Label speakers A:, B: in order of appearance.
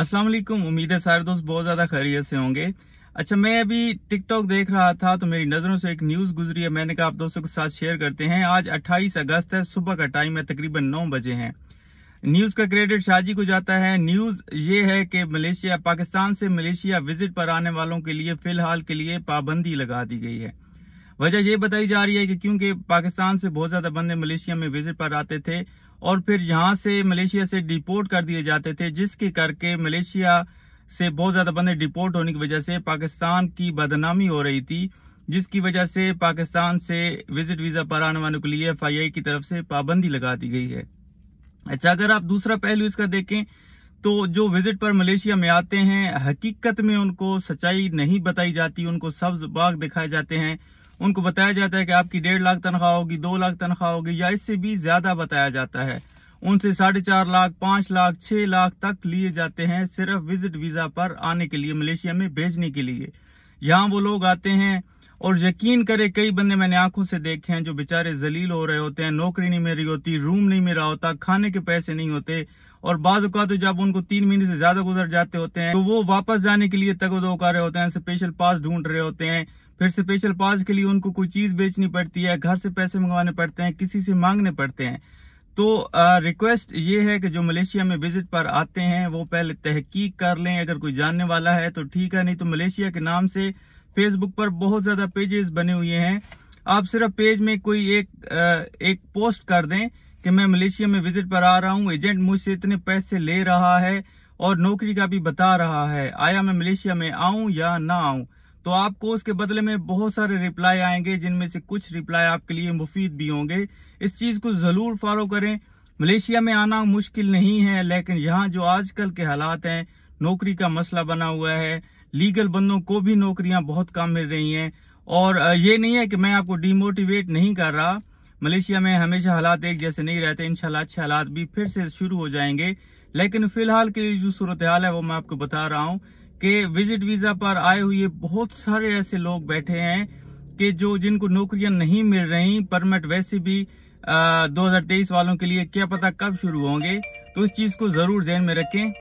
A: अस्सलाम वालेकुम उम्मीद है सारे दोस्त बहुत ज़्यादा खैरियत से होंगे अच्छा मैं अभी टिकटॉक देख रहा था तो मेरी नज़रों से एक न्यूज़ गुजरी है मैंने कहा आप दोस्तों के साथ शेयर करते हैं आज 28 अगस्त है सुबह का टाइम है तकरीबन नौ बजे हैं न्यूज़ का क्रेडिट शाहजी को जाता है न्यूज़ ये है कि मलेशिया पाकिस्तान से मलेशिया विजिट पर आने वालों के लिए फिलहाल के लिए पाबंदी लगा दी गई है वजह यह बताई जा रही है कि क्योंकि पाकिस्तान से बहुत ज्यादा बंदे मलेशिया में विजिट पर आते थे और फिर यहाँ से मलेशिया से डिपोर्ट कर दिए जाते थे जिसके करके मलेशिया से बहुत ज्यादा बंदे डिपोर्ट होने की वजह से पाकिस्तान की बदनामी हो रही थी जिसकी वजह से पाकिस्तान से विजिट वीजा पर आने वालों के लिए एफ की तरफ से पाबंदी लगा दी गई है अच्छा अगर आप दूसरा पहलू इसका देखें तो जो विजिट पर मलेशिया में आते हैं हकीकत में उनको सच्चाई नहीं बताई जाती उनको सब्ज बाग दिखाए जाते हैं उनको बताया जाता है कि आपकी डेढ़ लाख तनख्वाह होगी दो लाख तनख्वाह होगी या इससे भी ज्यादा बताया जाता है उनसे साढ़े चार लाख पांच लाख छह लाख तक लिए जाते हैं सिर्फ विजिट वीजा पर आने के लिए मलेशिया में भेजने के लिए यहाँ वो लोग आते हैं और यकीन करे कई बंदे मैंने आंखों से देखे हैं जो बेचारे जलील हो रहे होते हैं नौकरी नहीं मिल रही होती रूम नहीं मिल रहा होता खाने के पैसे नहीं होते और बाज़ात जब उनको तीन महीने से ज्यादा गुजर जाते होते हैं तो वो वापस जाने के लिए तगो कर रहे होते हैं स्पेशल पास ढूंढ रहे होते हैं फिर स्पेशल पास के लिए उनको कोई चीज बेचनी पड़ती है घर से पैसे मंगवाने पड़ते हैं किसी से मांगने पड़ते हैं तो रिक्वेस्ट ये है कि जो मलेशिया में विजिट पर आते हैं वो पहले तहकीक कर लें अगर कोई जानने वाला है तो ठीक है नहीं तो मलेशिया के नाम से फेसबुक पर बहुत ज्यादा पेजेस बने हुए हैं आप सिर्फ पेज में कोई एक आ, एक पोस्ट कर दें कि मैं मलेशिया में विजिट पर आ रहा हूँ एजेंट मुझसे इतने पैसे ले रहा है और नौकरी का भी बता रहा है आया मैं मलेशिया में आऊं या ना आऊं तो आपको उसके बदले में बहुत सारे रिप्लाई आएंगे जिनमें से कुछ रिप्लाई आपके लिए मुफीद भी होंगे इस चीज को जरूर फॉलो करें मलेशिया में आना मुश्किल नहीं है लेकिन यहाँ जो आजकल के हालात है नौकरी का मसला बना हुआ है लीगल बंदों को भी नौकरियां बहुत कम मिल रही हैं और ये नहीं है कि मैं आपको डिमोटिवेट नहीं कर रहा मलेशिया में हमेशा हालात एक जैसे नहीं रहते इनशाला अच्छे हालात भी फिर से शुरू हो जाएंगे लेकिन फिलहाल के लिए जो सूरत हाल है वो मैं आपको बता रहा हूँ कि विजिट वीजा पर आए हुए बहुत सारे ऐसे लोग बैठे हैं कि जो जिनको नौकरियां नहीं मिल रही परमिट वैसे भी आ, 2023 वालों के लिए क्या पता कब शुरू होंगे तो इस चीज को जरूर जहन में रखें